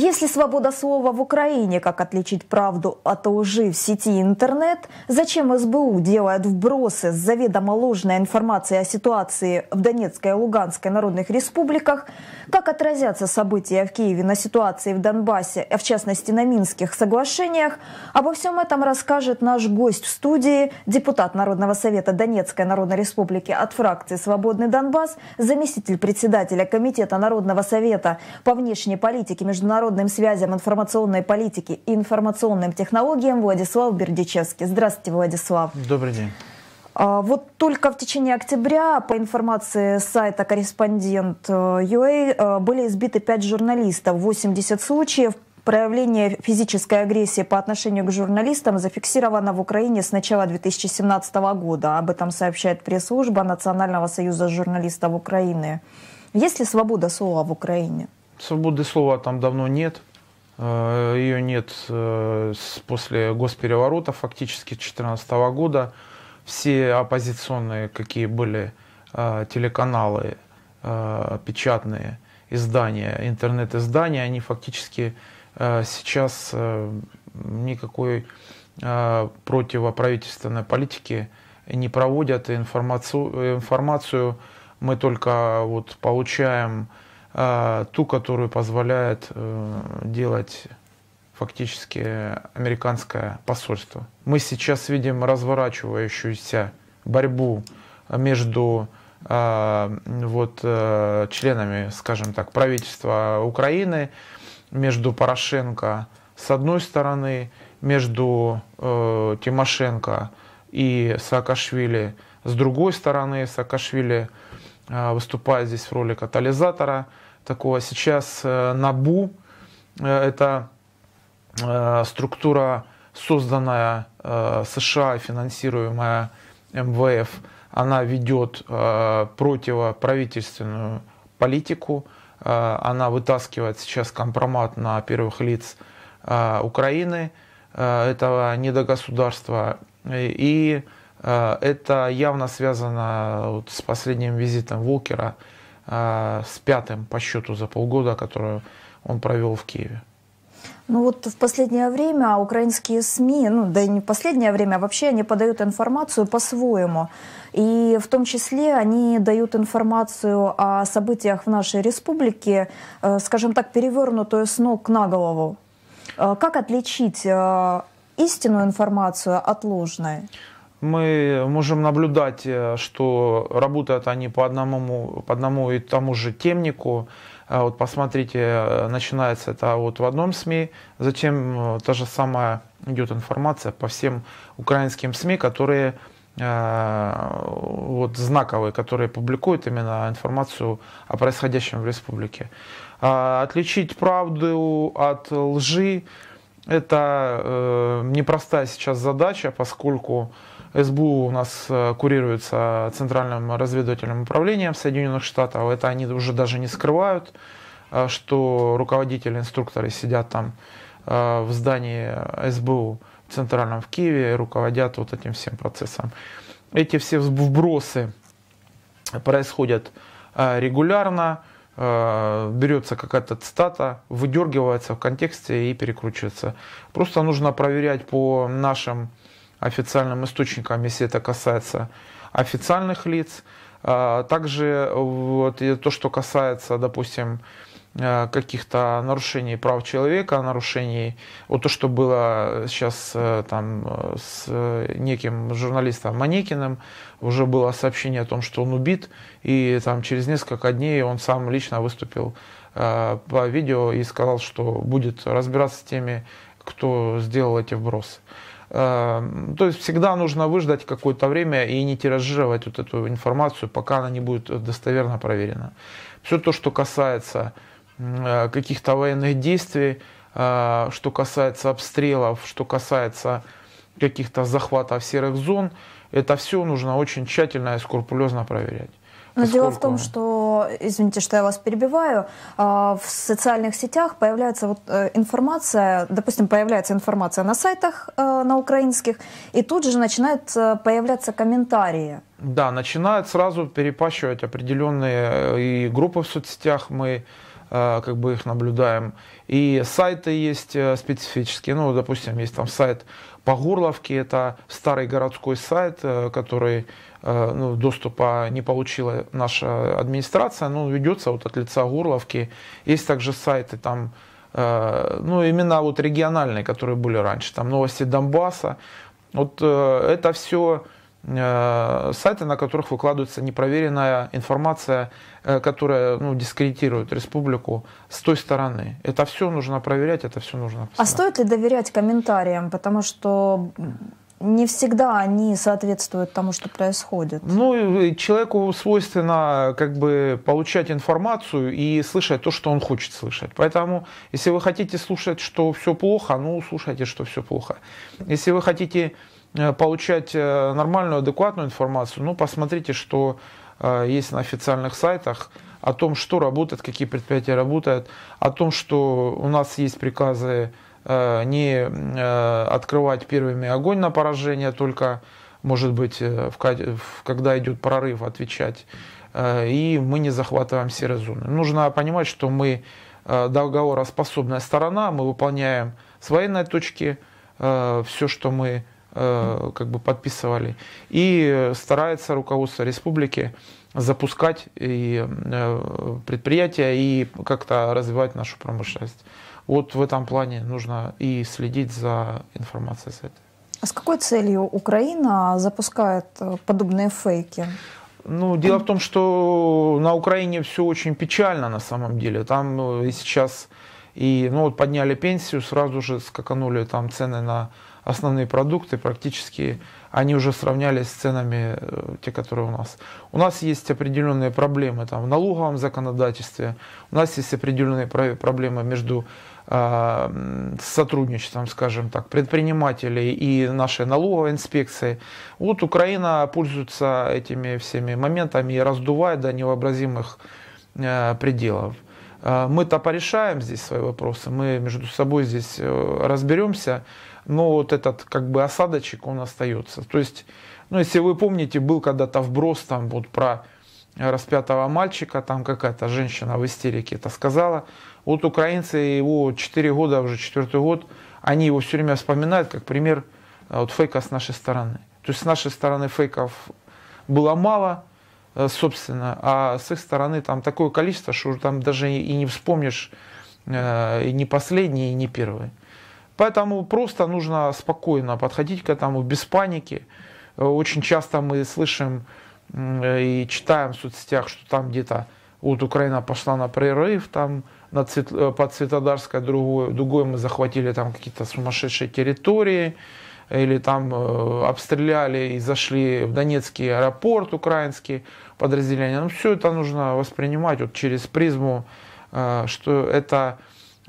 Если свобода слова в Украине, как отличить правду от лжи в сети интернет, зачем СБУ делает вбросы с заведомо ложной информацией о ситуации в Донецкой и Луганской народных республиках, как отразятся события в Киеве на ситуации в Донбассе, а в частности на Минских соглашениях, обо всем этом расскажет наш гость в студии, депутат Народного совета Донецкой Народной Республики от фракции «Свободный Донбасс», заместитель председателя Комитета Народного совета по внешней политике международного международным связям, информационной политике и информационным технологиям Владислав Бердичевский. Здравствуйте, Владислав. Добрый день. А, вот только в течение октября, по информации сайта «Корреспондент UA», э, э, были избиты пять журналистов. 80 случаев проявления физической агрессии по отношению к журналистам зафиксировано в Украине с начала 2017 года. Об этом сообщает пресс-служба Национального союза журналистов Украины. Есть ли свобода слова в Украине? Свободы слова там давно нет. Э, Ее нет э, после госпереворота фактически 2014 года. Все оппозиционные, какие были э, телеканалы, печатные издания, интернет-издания, они фактически сейчас никакой противоправительственной политики не проводят. Информацию, информацию мы только вот получаем а, ту, которую позволяет э, делать фактически американское посольство. Мы сейчас видим разворачивающуюся борьбу между а, вот, э, членами, скажем так, правительства Украины, между Порошенко с одной стороны, между э, Тимошенко и Саакашвили с другой стороны. Саакашвили э, выступает здесь в роли катализатора – такого. Сейчас э, НАБУ э, – это э, структура, созданная США, финансируемая МВФ, она ведет противоправительственную политику, она вытаскивает сейчас компромат на первых лиц Украины, этого недогосударства. И это явно связано вот с последним визитом Волкера а, с пятым по счету за полгода, которую он провел в Киеве. Ну вот в последнее время украинские СМИ, ну да и не в последнее время, а вообще они подают информацию по-своему. И в том числе они дают информацию о событиях в нашей республике, э, скажем так, перевернутую с ног на голову. Э, как отличить э, истинную информацию от ложной? мы можем наблюдать, э, что работают они по одному, по одному и тому же темнику. А вот посмотрите, э, начинается это вот в одном СМИ, затем э, та же самая идет информация по всем украинским СМИ, которые вот знаковые, которые публикуют именно информацию о происходящем в республике. А отличить правду от лжи – это непростая сейчас задача, поскольку СБУ у нас э, курируется Центральным разведывательным управлением Соединенных Штатов. Это они уже даже не скрывают, э, что руководители, инструкторы сидят там э, в здании СБУ центральном в Киеве и руководят вот этим всем процессом. Эти все вбросы происходят регулярно, берется какая-то цитата, выдергивается в контексте и перекручивается. Просто нужно проверять по нашим официальным источникам, если это касается официальных лиц. А, также э, вот, то, что касается, допустим, э, каких-то нарушений прав человека, нарушений, вот то, что было сейчас э, там с неким журналистом Манекиным, уже было сообщение о том, что он убит, и там через несколько дней он сам лично выступил по видео и сказал, что будет разбираться с теми, кто сделал эти вбросы. Эм, то есть всегда нужно выждать какое-то время и не тиражировать вот эту информацию, пока она не будет достоверно проверена. Все то, что касается э, каких-то военных действий, э, что касается обстрелов, что касается каких-то захватов серых зон, это все нужно очень тщательно и скрупулезно проверять. Но дело в том, что, извините, что я вас перебиваю, а, в социальных сетях появляется вот э, информация, допустим, появляется информация на сайтах э, на украинских, и тут же начинают э, появляться комментарии. Да, начинают сразу перепащивать определенные и группы в соцсетях мы Э, как бы их наблюдаем. И сайты есть э, специфические, ну, допустим, есть там сайт по Гурловке, это старый городской сайт, э, который ну, доступа не получила наша администрация, но ну, он ведется вот от лица Гурловки. Есть также сайты там, ну, именно вот региональные, которые были раньше, там новости Донбасса. Вот это все Э, сайты, на которых выкладывается непроверенная информация, э, которая ну, дискредитирует республику с той стороны. Это все нужно проверять, это все нужно. А посмотреть. А стоит ли доверять комментариям, потому что не всегда они соответствуют тому, что происходит. Ну, человеку свойственно как бы получать информацию и слышать то, что он хочет слышать. Поэтому, если вы хотите слушать, что все плохо, ну, слушайте, что все плохо. Если вы хотите Э, получать э, нормальную, адекватную информацию, ну, посмотрите, что э, есть на официальных сайтах о том, что работает, какие предприятия работают, о том, что у нас есть приказы не открывать первыми огонь на поражение, только, может быть, когда идет прорыв, отвечать. И мы не захватываем серые зоны. Нужно понимать, что мы договороспособная сторона, мы выполняем с военной точки все, что мы Э, как бы подписывали. И старается руководство республики запускать и э, предприятия и как-то развивать нашу промышленность. Вот в этом плане нужно и следить за информацией с этой. А с какой целью Украина запускает э, подобные фейки? Ну, дело в том, что на Украине все очень печально на самом деле. Там и сейчас и, ну, вот подняли пенсию, сразу же скаканули там цены на основные продукты практически, они уже сравнялись с ценами, э, те, которые у нас. У нас есть определенные проблемы там, в налоговом законодательстве, у нас есть определенные проблемы между э, сотрудничеством, скажем так, предпринимателей и нашей налоговой инспекции. Вот Украина пользуется этими всеми моментами и раздувает до невообразимых э, пределов. Э, Мы-то порешаем здесь свои вопросы, мы между собой здесь э, разберемся, но ну, вот этот как бы осадочек, он остается. То есть, ну, если вы помните, был когда-то вброс там вот про распятого мальчика, там какая-то женщина в истерике это сказала. Вот украинцы его 4 года, уже четвертый год, они его все время вспоминают как пример э, вот фейка с нашей стороны. То есть с нашей стороны фейков было мало, э, собственно, а с их стороны там такое количество, что уже там даже и не вспомнишь э, и не последний, и не первый. Поэтому просто нужно спокойно подходить к этому, без паники. Э, очень часто мы слышим э, и читаем в соцсетях, что там где-то вот Украина пошла на прерыв, там на Цвет, э, под Светодарской другой, дугой мы захватили там какие-то сумасшедшие территории, или там обстреляли и зашли в Донецкий аэропорт украинский подразделение Ну, все это нужно воспринимать вот через призму, что это,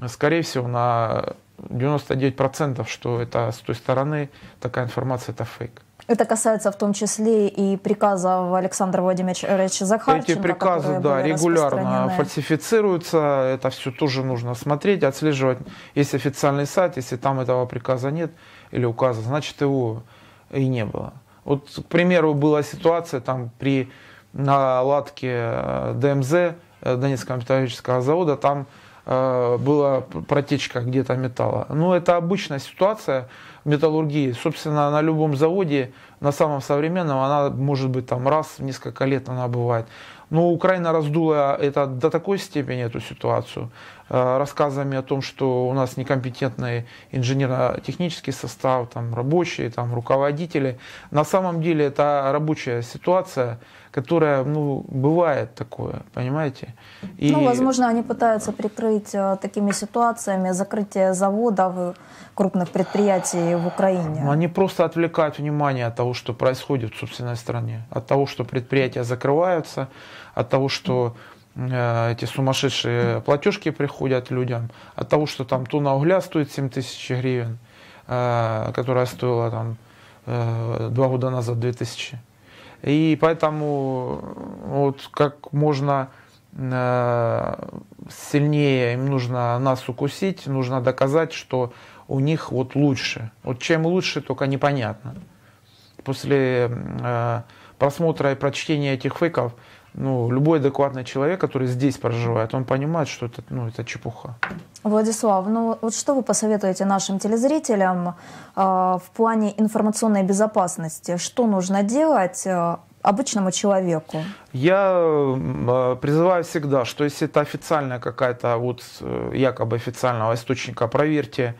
скорее всего, на 99% что это с той стороны такая информация, это фейк. Это касается в том числе и приказов Александра Владимировича Захарченко. Эти приказы, да, регулярно фальсифицируются. Это все тоже нужно смотреть, отслеживать. Есть официальный сайт, если там этого приказа нет или указа, значит его и не было. Вот, к примеру, была ситуация там при наладке э, ДМЗ э, Донецкого металлургического завода, там Э, была протечка где-то металла. Но ну, это обычная ситуация металлургии. Собственно, на любом заводе на самом современном, она может быть там раз в несколько лет она бывает. Но Украина раздула это до такой степени, эту ситуацию, э, рассказами о том, что у нас некомпетентный инженерно-технический состав, там, рабочие, там, руководители. На самом деле это рабочая ситуация, которая, ну, бывает такое, понимаете? И... Ну, возможно, они пытаются прикрыть э, такими ситуациями закрытие заводов э, крупных предприятий в Украине. Они просто отвлекают внимание от того, того, что происходит в собственной стране, от того, что предприятия закрываются, от того, что э, эти сумасшедшие платежки приходят людям, от того, что там тонна угля стоит 7 тысяч гривен, э, которая стоила там э, два года назад тысячи, И поэтому вот как можно сильнее им нужно нас укусить, нужно доказать, что у них вот лучше. Вот чем лучше, только непонятно после э, просмотра и прочтения этих фейков, ну, любой адекватный человек, который здесь проживает, он понимает, что это, ну, это чепуха. Владислав, ну вот что вы посоветуете нашим телезрителям э, в плане информационной безопасности? Что нужно делать э, обычному человеку? Я э, призываю всегда, что если это официальная какая-то, вот э, якобы официального источника, проверьте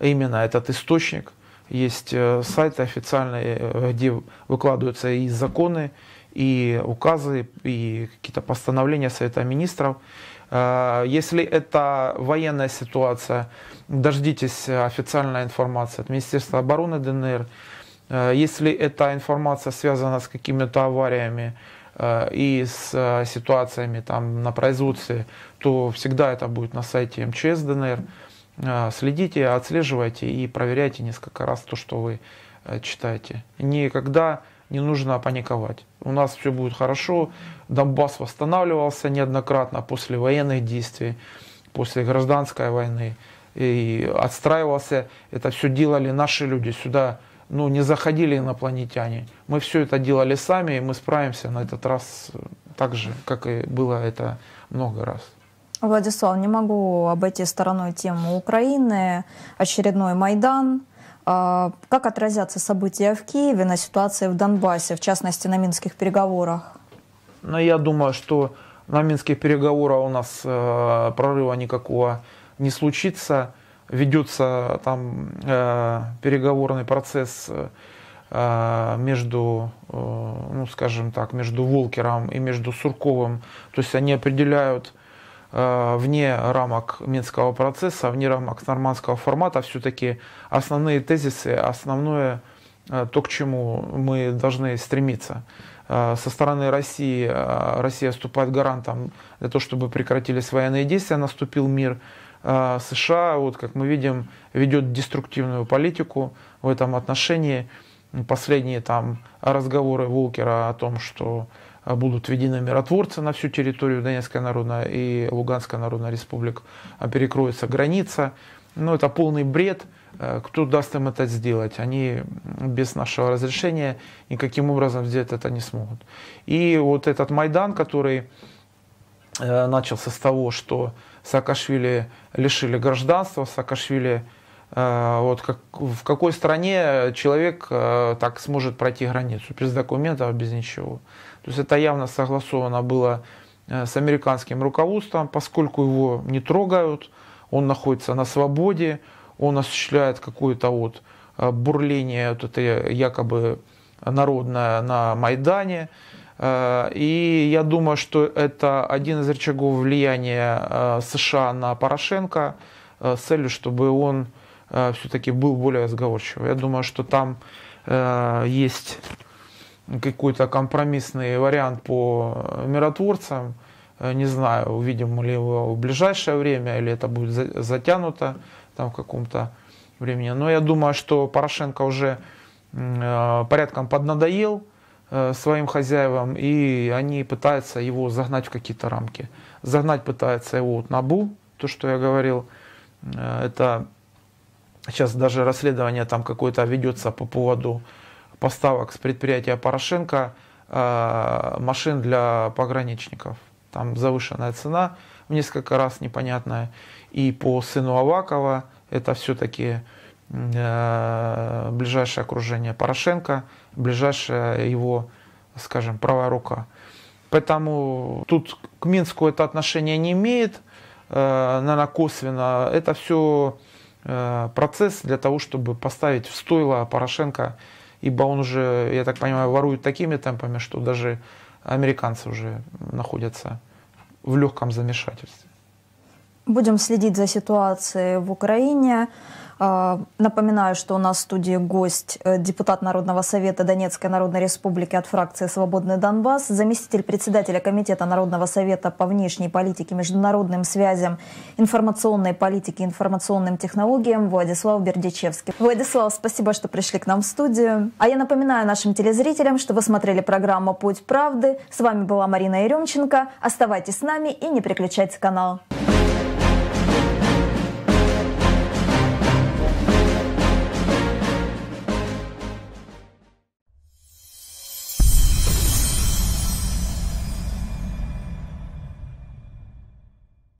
именно этот источник – есть э, сайты официальные, э, где выкладываются и законы, и указы, и какие-то постановления Совета Министров. Э, если это военная ситуация, дождитесь официальной информации от Министерства обороны ДНР. Если эта информация связана с какими-то авариями и с ситуациями там на производстве, то всегда это будет на сайте МЧС ДНР. А, следите, отслеживайте и проверяйте несколько раз то, что вы э, читаете. Никогда не нужно паниковать. У нас все будет хорошо. Донбасс восстанавливался неоднократно после военных действий, после гражданской войны. И отстраивался. Это все делали наши люди. Сюда ну, не заходили инопланетяне. Мы все это делали сами, и мы справимся на этот раз так же, как и было это много раз. Владислав, не могу обойти стороной тему Украины, очередной Майдан. А, как отразятся события в Киеве на ситуации в Донбассе, в частности на минских переговорах? Ну, я думаю, что на минских переговорах у нас э, прорыва никакого не случится. Ведется там э, переговорный процесс э, между, э, ну, скажем так, между Волкером и между Сурковым. То есть они определяют Э, вне рамок Минского процесса, вне рамок нормандского формата, все-таки основные тезисы, основное э, то, к чему мы должны стремиться. Э, со стороны России, Россия вступает гарантом для того, чтобы прекратились военные действия, наступил мир. США, вот как мы видим, ведет деструктивную политику в этом отношении. Последние там разговоры Волкера о том, что а, будут введены миротворцы на всю территорию Донецкой Народной и Луганской Народной Республик, а, перекроется граница. Но это полный бред. Э, кто даст им это сделать? Они без нашего разрешения никаким образом сделать это не смогут. И вот этот Майдан, который э, начался с того, что Саакашвили лишили гражданства, Саакашвили а, вот как, в какой стране человек а, так сможет пройти границу, без документов, без ничего. То есть это явно согласовано было э, с американским руководством, поскольку его не трогают, он находится на свободе, он осуществляет какое-то вот э, бурление вот это якобы народное на Майдане. Э, и я думаю, что это один из рычагов влияния США на Порошенко с целью, чтобы он Э, все-таки был более разговорчивым. Я думаю, что там э, есть какой-то компромиссный вариант по миротворцам. Э, не знаю, увидим ли его в ближайшее время, или это будет затянуто там в каком-то времени. Но я думаю, что Порошенко уже порядком поднадоел своим хозяевам, и они пытаются его загнать в какие-то рамки. Загнать пытается его вот НАБУ, то, что я говорил, это Сейчас даже расследование там какое-то ведется по поводу поставок с предприятия Порошенко э, машин для пограничников. Там завышенная цена в несколько раз непонятная. И по сыну Авакова это все-таки э, ближайшее окружение Порошенко, ближайшая его, скажем, правая рука. Поэтому тут к Минску это отношение не имеет, э, наверное, косвенно. Это все Э, процесс для того, чтобы поставить в стойло Порошенко, ибо он уже, я так понимаю, ворует такими темпами, что даже американцы уже находятся в легком замешательстве. Будем следить за ситуацией в Украине. А, напоминаю, что у нас в студии гость, э, депутат Народного совета Донецкой Народной Республики от фракции «Свободный Донбасс», заместитель председателя Комитета Народного совета по внешней политике, международным связям, информационной политике, информационным технологиям Владислав Бердичевский. Владислав, спасибо, что пришли к нам в студию. А я напоминаю нашим телезрителям, что вы смотрели программу «Путь правды». С вами была Марина Еремченко. Оставайтесь с нами и не переключайте канал.